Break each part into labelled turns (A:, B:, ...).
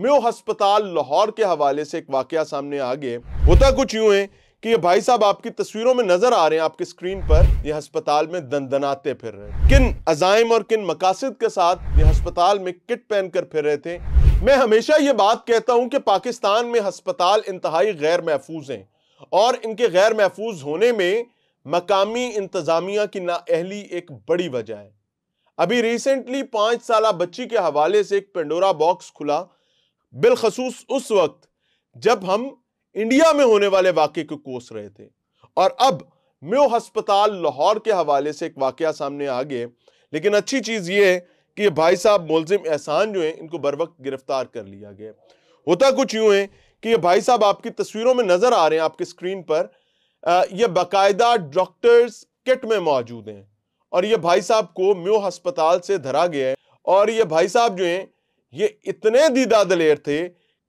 A: म्यो हस्पताल लाहौर के हवाले से एक वाकया सामने आ गया होता कुछ यूं है कि ये भाई साहब आपकी तस्वीरों में नजर आ रहे हैं आपकी स्क्रीन पर ये अस्पताल में दंदनाते फिर रहे किन अजाइम और किन मकासद के साथ ये अस्पताल में किट पहन कर फिर रहे थे मैं हमेशा ये बात कहता हूं कि पाकिस्तान में हस्पताल इंतहाई गैर महफूज हैं और इनके गैर महफूज होने में मकामी इंतज़ामिया की नाअहली एक बड़ी वजह है अभी रिसेंटली पांच साल बच्ची के हवाले से एक पेंडोरा बॉक्स खुला बिलखसूस उस वक्त जब हम इंडिया में होने वाले वाक्य को कोस रहे थे और अब म्यो हस्पताल लाहौर के हवाले से एक वाक़ सामने आ गया लेकिन अच्छी चीज़ ये है कि भाई साहब मुलजिम एहसान जो है इनको बर वक्त गिरफ्तार कर लिया गया होता कुछ यूँ है कि ये भाई साहब आपकी तस्वीरों में नज़र आ रहे हैं आपकी स्क्रीन पर यह बाकायदा डॉक्टर्स किट में मौजूद हैं और ये भाई साहब को म्यो हस्पताल से धरा गया है और ये भाई साहब जो हैं ये इतने दीदा दलेर थे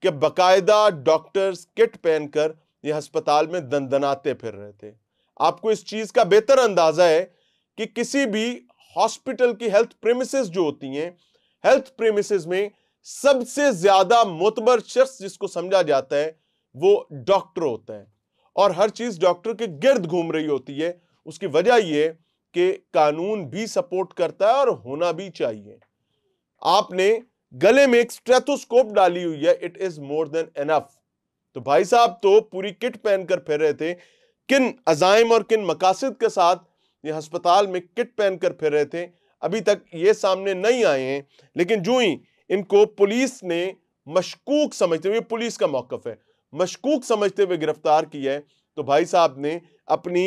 A: कि बकायदा डॉक्टर्स किट पहनकर ये अस्पताल में दंदनाते फिर रहे थे आपको इस चीज़ का बेहतर अंदाज़ा है कि किसी भी हॉस्पिटल की हेल्थ प्रेमिसेस जो होती हैं हेल्थ प्रेमिसेस में सबसे ज़्यादा मोतबर शख्स जिसको समझा जाता है वो डॉक्टर होता है और हर चीज़ डॉक्टर के गिर्द घूम रही होती है उसकी वजह यह कि कानून भी सपोर्ट करता है और होना भी चाहिए आपने गले में एक स्ट्रेथोस्कोप डाली हुई है it is more than enough तो भाई साहब तो पूरी किट पहनकर फिर रहे थे किन अजाइम और किन मकासद के साथ ये हस्पताल में किट पहनकर फिर रहे थे अभी तक ये सामने नहीं आए हैं लेकिन जो ही इनको पुलिस ने मशकूक समझते हुए पुलिस का मौकफ है मशकूक समझते हुए गिरफ्तार किया है तो भाई साहब ने अपनी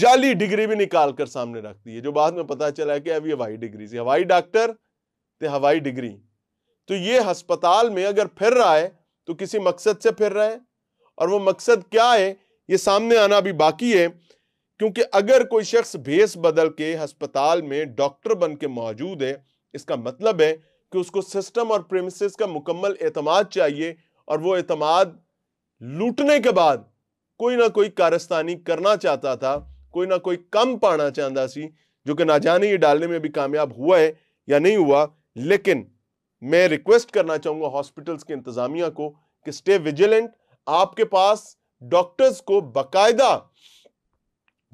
A: जाली डिग्री भी निकाल कर सामने रख दी है जो बाद में पता चला कि अभी हवाई डिग्री से हवाई डॉक्टर ते हवाई डिग्री तो ये हस्पताल में अगर फिर रहा है तो किसी मकसद से फिर रहा है और वो मकसद क्या है ये सामने आना भी बाकी है क्योंकि अगर कोई शख्स भेस बदल के हस्पताल में डॉक्टर बन के मौजूद है इसका मतलब है कि उसको सिस्टम और प्रेमिस का मुकम्मल अतमाद चाहिए और वो अतमाद लूटने के बाद कोई ना कोई कारस्तानी करना चाहता था कोई ना कोई कम पाना चाहता सी जो कि ना जाने ये डालने में भी कामयाब हुआ है या नहीं हुआ लेकिन मैं रिक्वेस्ट करना चाहूंगा हॉस्पिटल्स के इंतज़ामिया को कि स्टे विजिलेंट आपके पास डॉक्टर्स को बाकायदा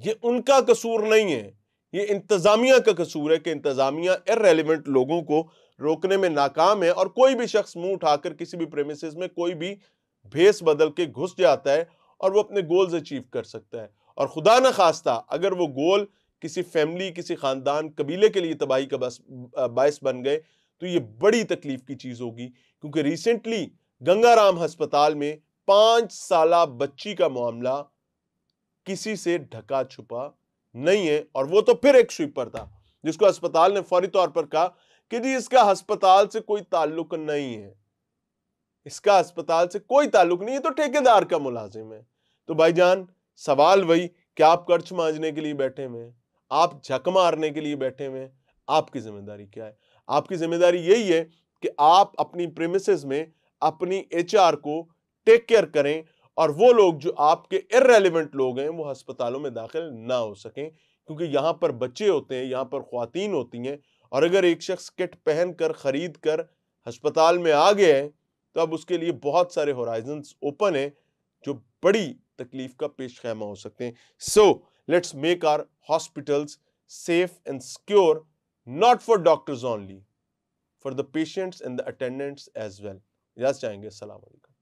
A: ये उनका कसूर नहीं है ये इंतज़ामिया का कसूर है कि इंतज़ामिया इरेलीवेंट लोगों को रोकने में नाकाम है और कोई भी शख्स मुंह उठाकर किसी भी प्रेमिस में कोई भी भेस बदल के घुस जाता है और वो अपने गोल्स अचीव कर सकता है और खुदा न खास्ता अगर वो गोल किसी फैमिली किसी ख़ानदान कबीले के लिए तबाही का बायस बन गए तो ये बड़ी तकलीफ की चीज़ होगी क्योंकि रिसेंटली गंगाराम अस्पताल में पांच साल बच्ची का मामला किसी से ढका छुपा नहीं है और वो तो फिर एक स्वीपर था जिसको अस्पताल ने फौरी तौर पर कहा कि जी इसका अस्पताल से कोई ताल्लुक नहीं है इसका अस्पताल से कोई ताल्लुक नहीं है तो ठेकेदार का मुलाजिम है तो भाईजान सवाल वही कि आप कर्ज मांझने के लिए बैठे हुए आप झक मारने के लिए बैठे हुए आपकी जिम्मेदारी क्या है आपकी जिम्मेदारी यही है कि आप अपनी प्रेमिस में अपनी एचआर को टेक केयर करें और वो लोग जो आपके इरेलीवेंट लोग हैं वो अस्पतालों में दाखिल ना हो सकें क्योंकि यहाँ पर बच्चे होते हैं यहाँ पर ख़वातीन होती हैं और अगर एक शख्स किट पहन कर ख़रीद कर हस्पताल में आ गए हैं तो अब उसके लिए बहुत सारे होराइजन्स ओपन हैं जो बड़ी तकलीफ का पेश खैमा हो सकते हैं so let's make our hospitals safe and secure not for doctors only, for the patients and the attendants as well. इजाज़ चाहेंगे अल्लाम